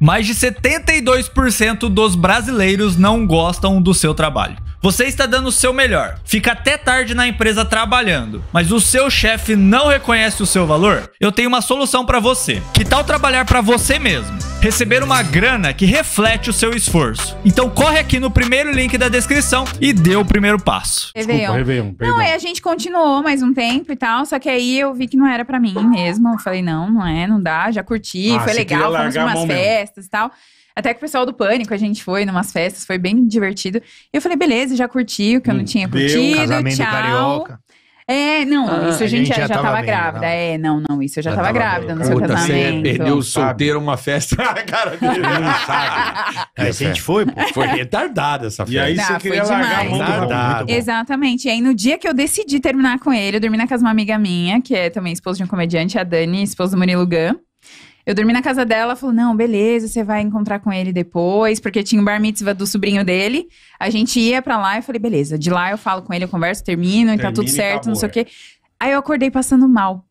Mais de 72% dos brasileiros não gostam do seu trabalho. Você está dando o seu melhor, fica até tarde na empresa trabalhando, mas o seu chefe não reconhece o seu valor? Eu tenho uma solução para você. Que tal trabalhar para você mesmo? Receber uma grana que reflete o seu esforço. Então corre aqui no primeiro link da descrição e dê o primeiro passo. Desculpa, Réveillon. Não, e é, a gente continuou mais um tempo e tal, só que aí eu vi que não era para mim mesmo. Eu falei, não, não é, não dá, já curti, ah, foi legal, fomos umas festas e tal. Até que o pessoal do Pânico, a gente foi numas festas, foi bem divertido. E eu falei, beleza, já curti o que eu não hum, tinha Deu, curtido, tchau. Carioca. É, não, ah, isso a gente, a gente já, já tava, tava grávida. é, não, não, isso eu já, já tava, tava grávida no seu Puta, casamento. Você perdeu o solteiro uma festa cara dele. sabe. Aí a gente é. foi, pô, foi retardada essa festa. E aí você ah, queria largar a mão Exatamente. E aí no dia que eu decidi terminar com ele, eu dormi na casa de uma amiga minha, que é também esposa de um comediante, a Dani, esposa do Murilo Gant. Eu dormi na casa dela, falou: não, beleza, você vai encontrar com ele depois, porque tinha um bar mitzvah do sobrinho dele. A gente ia pra lá e falei: beleza, de lá eu falo com ele, eu converso, termino, Termine, e tá tudo certo, não sei o é. quê. Aí eu acordei passando mal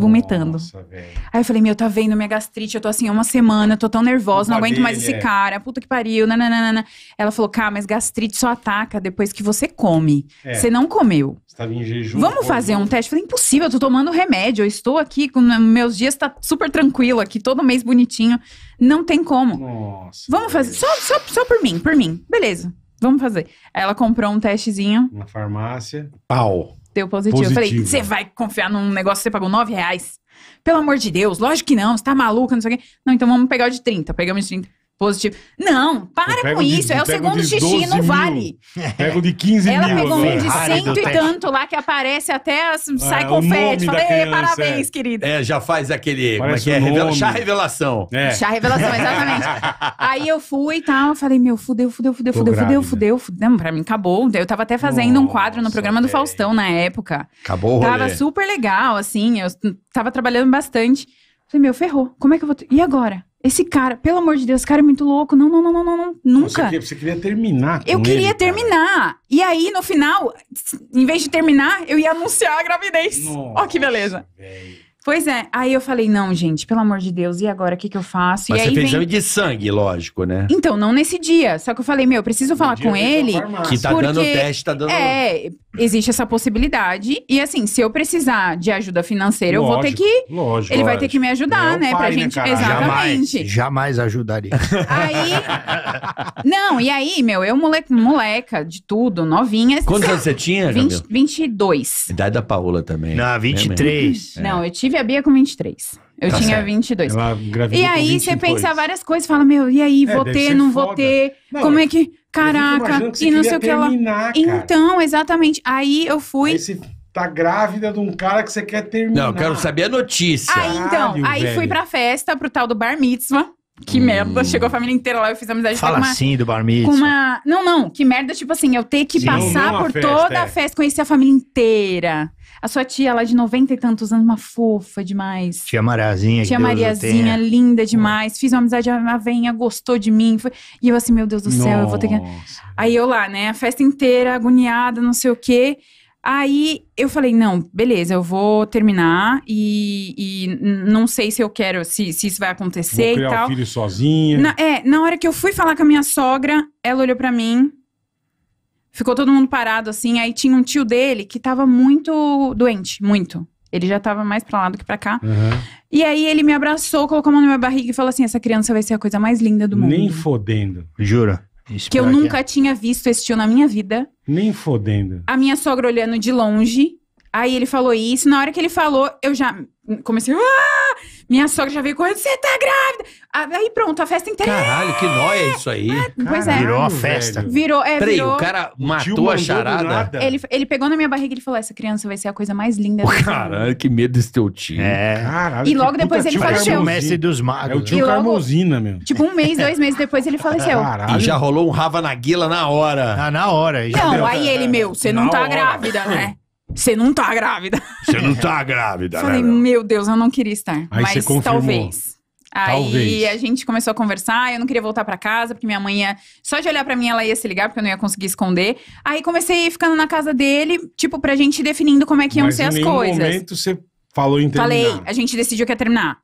vomitando. Nossa, Aí eu falei, meu, tá vendo minha gastrite? Eu tô assim, há uma semana, tô tão nervosa, não aguento mais esse cara, puta que pariu, nananana. Ela falou, cara, mas gastrite só ataca depois que você come. É. Você não comeu. Você tava em jejum. Vamos fazer um teste? Eu falei, impossível, eu tô tomando remédio, eu estou aqui, com né, meus dias tá super tranquilo aqui, todo mês bonitinho. Não tem como. Nossa. Vamos fazer, só, só, só por mim, por mim. Beleza, vamos fazer. Ela comprou um testezinho. Na farmácia. Pau deu positivo. positivo. Eu falei, você vai confiar num negócio que você pagou 9 reais? Pelo amor de Deus, lógico que não, você tá maluca, não sei o quê. Não, então vamos pegar o de 30. Pegamos de 30. Positivo. Não, para com isso. é o segundo xixi, não vale. Pego de 15 Ela mil. Ela pegou um assim. de cento e tanto lá que aparece até as, é, sai confete. Falei, parabéns, é. querida. É, já faz aquele. Parece como é que é? Revela, chá revelação. É. Chá revelação, exatamente. Aí eu fui e tal, falei, meu, fudeu, fudeu, fudeu, fudeu, fudeu, fudeu, fudeu. Não, pra mim acabou. Eu tava até fazendo Nossa, um quadro no programa do é. Faustão na época. Acabou, rolê. Tava super legal, assim, eu tava trabalhando bastante. Falei, meu, ferrou. Como é que eu vou. E agora? Esse cara, pelo amor de Deus, esse cara é muito louco. Não, não, não, não, não, nunca. Você queria, você queria terminar. Com eu queria ele, terminar. E aí, no final, em vez de terminar, eu ia anunciar a gravidez. Ó, que beleza. Véio. Pois é, aí eu falei, não, gente, pelo amor de Deus, e agora o que, que eu faço? Mas e você fez vem... de sangue, lógico, né? Então, não nesse dia. Só que eu falei, meu, preciso falar com ele. Que tá porque... dando teste, tá dando. É, existe essa possibilidade. E assim, se eu precisar de ajuda financeira, lógico, eu vou ter que. Lógico. Ele vai ter que me ajudar, Meu né? Pai, pra né, gente. Né, Exatamente. Jamais, jamais ajudaria. Aí. Não, e aí, meu, eu moleca, moleca de tudo, novinha. Quantos anos você tinha, 20, 22. Idade da Paola também. Não, 23. é. Não, eu tive tive a Bia com 23. Eu tá tinha certo. 22. e aí você pensa várias coisas, fala, meu, e aí, é, vou ter, não foda. vou ter, não, como é que, caraca, que e não sei o que ela... Então, exatamente, aí eu fui... Aí você tá grávida de um cara que você quer terminar. Não, eu quero saber a notícia. Aí então, aí velho. fui pra festa, pro tal do Bar Mitzvah. Que hum. merda, chegou a família inteira lá, eu fiz amizade Fala com uma... assim do bar mitzvah. Uma... Não, não, que merda, tipo assim, eu ter que Sim, passar por festa, toda é. a festa, conhecer a família inteira. A sua tia lá é de noventa e tantos anos, uma fofa demais. Tia Mariazinha, Tia Mariazinha, linda demais. Fiz uma amizade, a venha gostou de mim. Foi... E eu assim, meu Deus do céu, Nossa. eu vou ter que... Aí eu lá, né, a festa inteira, agoniada, não sei o quê. Aí eu falei, não, beleza, eu vou terminar e, e não sei se eu quero, se, se isso vai acontecer vou criar e tal. O filho sozinha. Na, é, na hora que eu fui falar com a minha sogra, ela olhou para mim, Ficou todo mundo parado assim. Aí tinha um tio dele que tava muito doente, muito. Ele já tava mais pra lá do que pra cá. Uhum. E aí ele me abraçou, colocou a mão na minha barriga e falou assim: essa criança vai ser a coisa mais linda do mundo. Nem fodendo. Jura? Que eu nunca tinha visto esse tio na minha vida. Nem fodendo. A minha sogra olhando de longe. Aí ele falou isso. Na hora que ele falou, eu já comecei. Aaah! Minha sogra já veio correndo, você tá grávida! Aí pronto, a festa inteira. Caralho, que nóia é. isso aí. É, pois é. Virou uma festa. Virou, é, Peraí, o cara matou a charada? Ele, ele pegou na minha barriga e falou, essa criança vai ser a coisa mais linda Caralho, que medo desse teu tio. É. Caralho, e logo depois ele faleceu. É o mestre dos magos. É o tio logo, meu. Tipo, um mês, dois meses depois ele faleceu. Caralho. E já rolou um rava na guila na hora. Ah, na hora. Não, aí ele, meu, você não tá grávida, né? Você não tá grávida. Você não tá grávida, né? Falei, meu Deus, eu não queria estar. Aí mas talvez. Talvez. Aí a gente começou a conversar, eu não queria voltar para casa, porque minha mãe ia. Só de olhar para mim, ela ia se ligar, porque eu não ia conseguir esconder. Aí comecei ficando na casa dele, tipo, pra gente definindo como é que iam mas ser as coisas. Em momento você falou em terminar. Falei, a gente decidiu que ia terminar.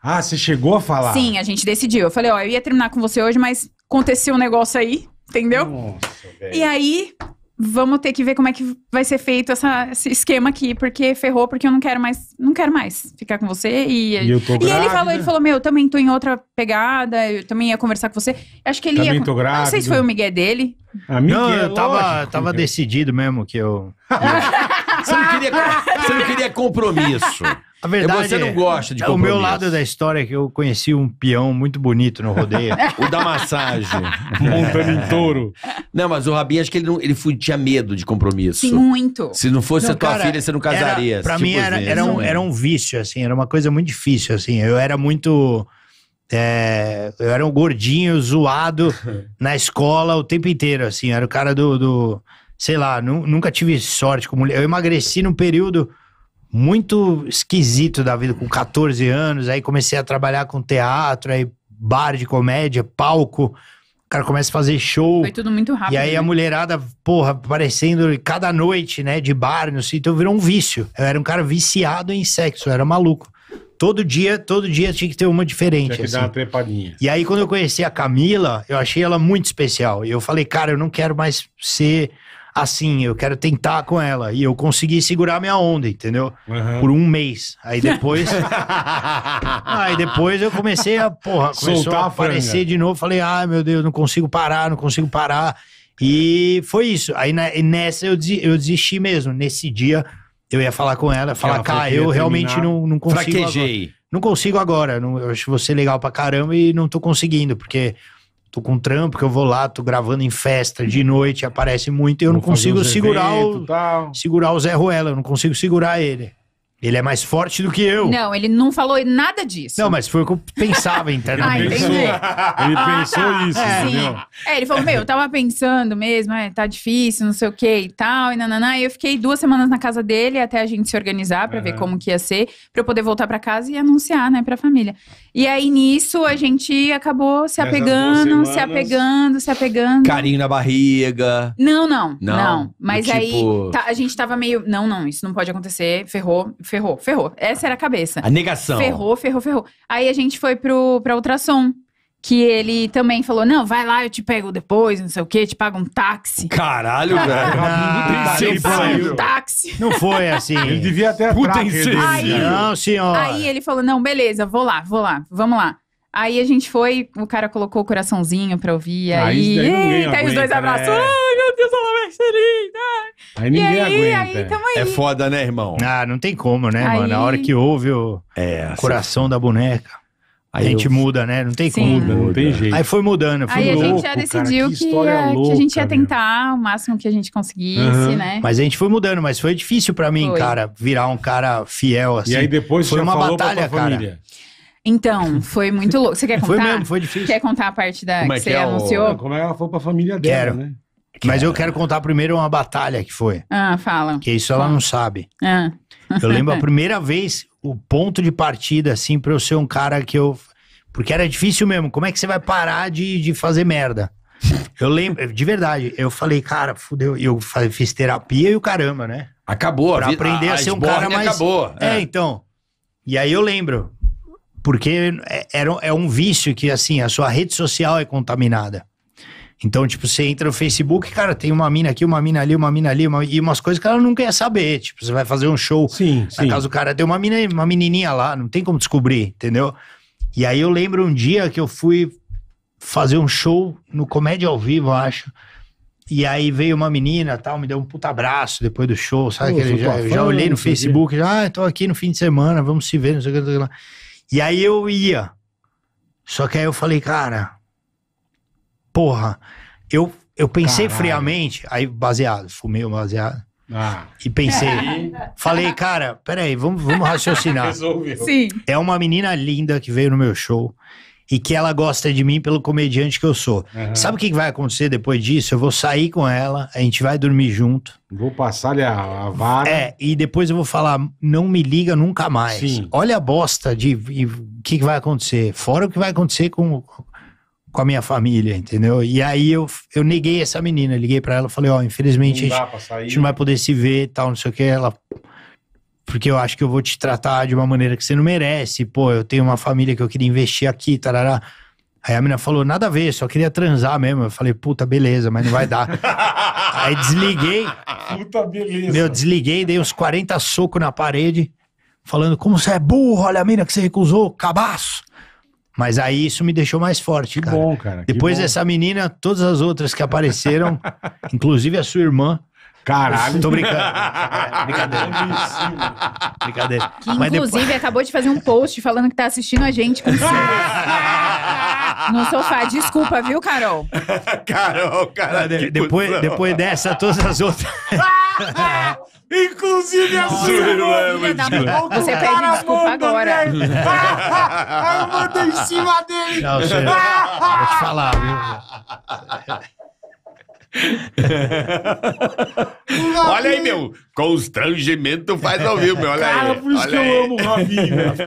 Ah, você chegou a falar? Sim, a gente decidiu. Eu falei, ó, eu ia terminar com você hoje, mas aconteceu um negócio aí, entendeu? Nossa, velho. E aí, vamos ter que ver como é que vai ser feito essa, esse esquema aqui, porque ferrou, porque eu não quero mais, não quero mais ficar com você. E, e, e ele falou, ele falou, meu, eu também tô em outra pegada, eu também ia conversar com você. Acho que ele também ia. Tô Não sei se foi o Miguel dele. Amigo, não, eu tava, lógico, tava decidido mesmo que eu. você, não queria, você não queria compromisso. A verdade você não é, gosta de é, O meu lado da história é que eu conheci um peão muito bonito no rodeio. o da massagem. Montando em touro. Não, mas o Rabin, acho que ele, não, ele tinha medo de compromisso. Sim, muito. Se não fosse não, a tua cara, filha, você não casaria. Era, pra tipo mim era, assim, era, um, né? era um vício, assim. Era uma coisa muito difícil, assim. Eu era muito... É, eu era um gordinho, zoado, na escola o tempo inteiro, assim. era o cara do... do sei lá, nu, nunca tive sorte com mulher. Eu emagreci num período muito esquisito da vida, com 14 anos. Aí comecei a trabalhar com teatro, aí bar de comédia, palco. O cara começa a fazer show. Foi tudo muito rápido. E aí né? a mulherada, porra, aparecendo cada noite, né, de bar, não sei. Então virou um vício. Eu era um cara viciado em sexo, eu era maluco. Todo dia, todo dia tinha que ter uma diferente. Tinha que assim. dar uma trepadinha. E aí, quando eu conheci a Camila, eu achei ela muito especial. E eu falei, cara, eu não quero mais ser assim, eu quero tentar com ela. E eu consegui segurar minha onda, entendeu? Uhum. Por um mês. Aí depois. aí depois eu comecei a, porra, começou Soltar a aparecer a de novo. Falei, ai ah, meu Deus, não consigo parar, não consigo parar. E foi isso. Aí na, nessa eu, eu desisti mesmo. Nesse dia eu ia falar com ela, falar, cara, eu realmente não, não consigo. Fraquejei. Agora. Não consigo agora. Não, eu acho você legal pra caramba e não tô conseguindo, porque tô com trampo, que eu vou lá, tô gravando em festa de noite, aparece muito e eu não consigo segurar o, segurar o Zé Ruela, eu não consigo segurar ele. Ele é mais forte do que eu. Não, ele não falou nada disso. Não, mas foi o que eu pensava internamente. Ah, ele pensou, ele ah, pensou tá. isso, é, entendeu? É, ele falou, meu, eu tava pensando mesmo, é, tá difícil, não sei o que e tal, e nananá. E eu fiquei duas semanas na casa dele até a gente se organizar para uhum. ver como que ia ser, para eu poder voltar para casa e anunciar, né, pra família. E aí, nisso, a gente acabou se apegando, se apegando, se apegando. Carinho na barriga. Não, não, não. não. Mas tipo... aí, tá, a gente tava meio, não, não, isso não pode acontecer, ferrou, ferrou ferrou, ferrou. Essa era a cabeça. A negação. Ferrou, ferrou, ferrou. Aí a gente foi pro, pra ultrassom. Que ele também falou: não, vai lá, eu te pego depois, não sei o quê, te pago um táxi. Caralho, velho. Ah, um táxi. Não foi assim. Ele devia ter Puta aí, Não, senhor. Aí ele falou: não, beleza, vou lá, vou lá, vamos lá. Aí a gente foi, o cara colocou o coraçãozinho pra ouvir, aí, aí, aí os dois né? abraços. É. Aí ninguém aí, aguenta. Aí, é aí. É foda, né, irmão? Ah, não tem como, né, aí... mano? A hora que ouve o é, coração da boneca. Aí a gente eu... muda, né? Não tem Sim. como. Muda, não tem jeito. Aí foi mudando. Foi aí louco, a gente já decidiu cara, que, que, ia, louca, é, que, a gente ia tentar meu. o máximo que a gente conseguisse, uhum. né? Mas a gente foi mudando, mas foi difícil para mim, foi. cara, virar um cara fiel assim. E aí assim. depois foi uma batalha, cara. Então, foi muito louco. Você quer contar? Foi mesmo, foi difícil. Quer contar a parte da Como é que, é que você é anunciou? O... Como é que ela foi pra família dela, Quero. né? Mas eu quero contar primeiro uma batalha que foi. Ah, fala. Que isso ela não sabe. Ah. eu lembro a primeira vez, o ponto de partida, assim, pra eu ser um cara que eu. Porque era difícil mesmo. Como é que você vai parar de, de fazer merda? Eu lembro, de verdade, eu falei, cara, fudeu. Eu fiz terapia e o caramba, né? Acabou, pra a aprender a, a ser um cara mais. Acabou. É. é, então. E aí eu lembro, porque é, é um vício que, assim, a sua rede social é contaminada. Então, tipo, você entra no Facebook, cara, tem uma mina aqui, uma mina ali, uma mina ali, uma... e umas coisas que ela nunca quer saber. Tipo, você vai fazer um show. Sim, na sim. casa do cara tem uma, mina, uma menininha lá, não tem como descobrir, entendeu? E aí eu lembro um dia que eu fui fazer um show no Comédia ao Vivo, acho. E aí veio uma menina tal, me deu um puta abraço depois do show, sabe? já, tá eu já olhei no Facebook, já, ah, tô aqui no fim de semana, vamos se ver, não sei o que, não sei o que lá. E aí eu ia. Só que aí eu falei, cara, porra, eu, eu pensei Caralho. friamente, aí baseado, fumei o baseado. Ah. E pensei, falei, cara, peraí, vamos, vamos raciocinar. Resolveu. Sim. É uma menina linda que veio no meu show e que ela gosta de mim pelo comediante que eu sou. Uhum. Sabe o que vai acontecer depois disso? Eu vou sair com ela, a gente vai dormir junto. Vou passar-lhe a, a vara. É, e depois eu vou falar, não me liga nunca mais. Sim. Olha a bosta de o que, que vai acontecer. Fora o que vai acontecer com com a minha família, entendeu? E aí eu, eu neguei essa menina, liguei para ela, falei, ó, oh, infelizmente a gente, a gente não vai poder se ver, tal, não sei o que, ela porque eu acho que eu vou te tratar de uma maneira que você não merece, pô, eu tenho uma família que eu queria investir aqui, tarará. Aí a menina falou, nada a ver, só queria transar mesmo. Eu falei, puta, beleza, mas não vai dar. aí desliguei. Puta, beleza. Meu, desliguei, dei uns 40 socos na parede, falando, como você é burro, olha a mina que você recusou, cabaço. Mas aí isso me deixou mais forte, que cara. Bom, cara. Depois bom. dessa menina, todas as outras que apareceram, inclusive a sua irmã. Caralho. Tô brincando. É, brincadeira. brincadeira. Que, Mas inclusive, depois... acabou de fazer um post falando que tá assistindo a gente com No sofá, desculpa, viu, Carol? Carol, cara. De, depois, depois dessa, todas as outras. Inclusive a sua é, irmã. Da... Você pede desculpa né? agora. Aí eu mandei em cima dele. Não, você... vou te falar, viu? olha aí, meu. Constrangimento faz ao vivo, meu. Olha Cara, aí. por isso olha que aí. eu amo o Rabi, velho.